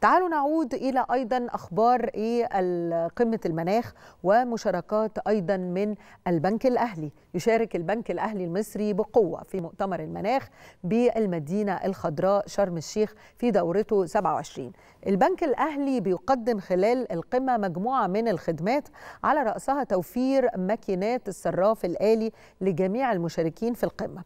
تعالوا نعود إلى أيضا أخبار إيه قمة المناخ ومشاركات أيضا من البنك الأهلي يشارك البنك الأهلي المصري بقوة في مؤتمر المناخ بالمدينة الخضراء شرم الشيخ في دورته 27 البنك الأهلي بيقدم خلال القمة مجموعة من الخدمات على رأسها توفير ماكينات الصراف الآلي لجميع المشاركين في القمة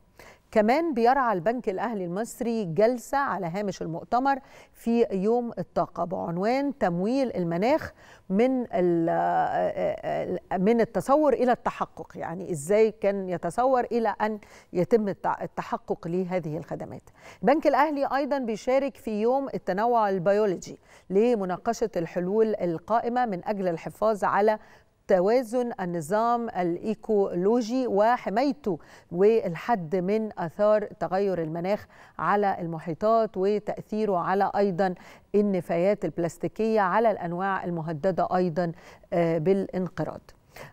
كمان بيرعى البنك الأهلي المصري جلسة على هامش المؤتمر في يوم الطاقة بعنوان تمويل المناخ من آه، آه، آه، من التصور إلى التحقق يعني إزاي كان يتصور إلى أن يتم التحقق لهذه الخدمات البنك الأهلي أيضا بيشارك في يوم التنوع البيولوجي لمناقشة الحلول القائمة من أجل الحفاظ على توازن النظام الايكولوجي وحمايته والحد من اثار تغير المناخ على المحيطات وتاثيره على ايضا النفايات البلاستيكيه على الانواع المهدده ايضا آه، بالانقراض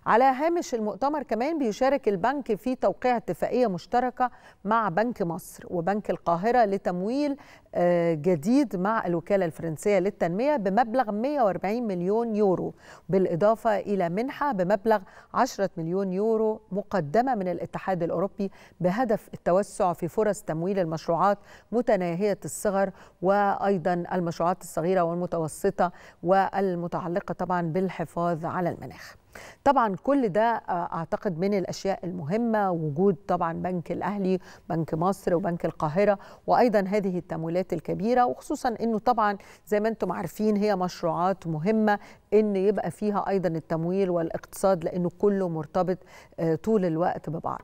على هامش المؤتمر كمان بيشارك البنك في توقيع اتفاقية مشتركة مع بنك مصر وبنك القاهرة لتمويل آه، جديد مع الوكالة الفرنسية للتنمية بمبلغ 140 مليون يورو بالإضافة إلى منحة بمبلغ 10 مليون يورو مقدمة من الاتحاد الأوروبي بهدف التوسع في فرص تمويل المشروعات متناهية الصغر وأيضا المشروعات الصغيرة والمتوسطة والمتعلقة طبعا بالحفاظ على المناخ طبعا كل ده آه، اعتقد من الاشياء المهمه وجود طبعا بنك الاهلي بنك مصر وبنك القاهره وايضا هذه التمويلات الكبيره وخصوصا انه طبعا زي ما انتم عارفين هي مشروعات مهمه ان يبقى فيها ايضا التمويل والاقتصاد لانه كله مرتبط آه، طول الوقت ببعض